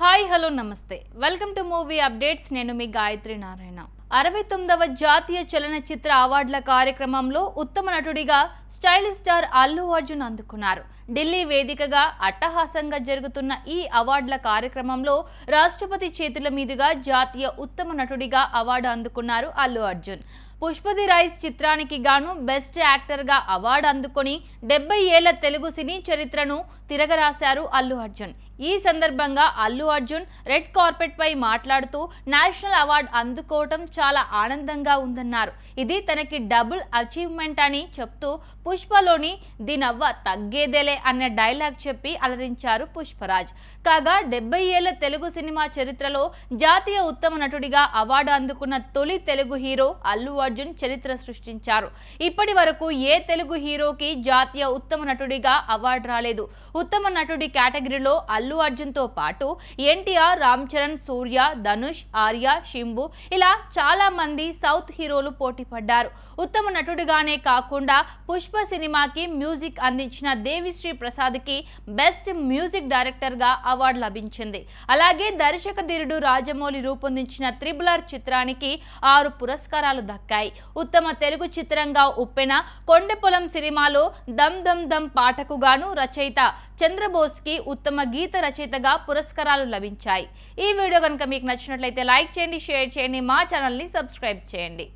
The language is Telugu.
హాయ్ హలో నమస్తే వెల్కమ్ టు మూవీ అప్డేట్స్ నేను మీ గాయత్రి నారాయణ అరవై తొమ్మిదవ జాతీయ చలనచిత్ర అవార్డుల కార్యక్రమంలో ఉత్తమ నటుడిగా స్టైలిష్ స్టార్ అల్లు అర్జున్ అందుకున్నారు ఢిల్లీ వేదికగా అట్టహాసంగా జరుగుతున్న ఈ అవార్డుల కార్యక్రమంలో రాష్ట్రపతి చేతుల మీదుగా జాతీయ ఉత్తమ నటుడిగా అవార్డు అందుకున్నారు అల్లు అర్జున్ పుష్పది రైస్ చిత్రానికి గాను బెస్ట్ యాక్టర్గా అవార్డు అందుకొని డెబ్బై ఏళ్ల తెలుగు సినీ చరిత్రను తిరగరాశారు అల్లు అర్జున్ ఈ సందర్భంగా అల్లు అర్జున్ రెడ్ కార్పెట్పై మాట్లాడుతూ నేషనల్ అవార్డు అందుకోవటం చాలా ఆనందంగా ఉందన్నారు ఇది తనకి డబుల్ అచీవ్మెంట్ అని చెప్తూ పుష్పలోని దీనవ్వ తగ్గేదేలే అనే డైలాగ్ చెప్పి అలరించారు పుష్పరాజ్ కాగా డెబ్బై ఏళ్ల తెలుగు సినిమా చరిత్రలో జాతీయ ఉత్తమ నటుడిగా అవార్డు అందుకున్న తొలి తెలుగు హీరో అల్లు అర్జున్ చరిత్ర సృష్టించారు ఇప్పటి వరకు ఏ తెలుగు హీరోకి జాతీయ ఉత్తమ నటుడిగా అవార్డు రాలేదు ఉత్తమ నటుడి కేటగిరీలో అల్లు అర్జున్తో పాటు ఎన్టీఆర్ రామ్ చరణ్ సూర్య ధనుష్ ఆర్య శింబు ఇలా చాలా మంది సౌత్ హీరోలు పోటీ పడ్డారు ఉత్తమ నటుడిగానే కాకుండా పుష్ప సినిమాకి మ్యూజిక్ అందించిన దేవిశ్రీ శ్రీ కి బెస్ట్ మ్యూజిక్ డైరెక్టర్గా అవార్డు లభించింది అలాగే దర్శక ధీరుడు రాజమౌళి రూపొందించిన త్రిబులర్ చిత్రానికి ఆరు పురస్కారాలు దక్కాయి ఉత్తమ తెలుగు చిత్రంగా ఉప్పెన కొండపొలం సినిమాలో దమ్ దమ్ దమ్ పాటకు గాను రచయిత చంద్రబోస్కి ఉత్తమ గీత రచయితగా పురస్కారాలు లభించాయి ఈ వీడియో కనుక మీకు నచ్చినట్లయితే లైక్ చేయండి షేర్ చేయండి మా ఛానల్ని సబ్స్క్రైబ్ చేయండి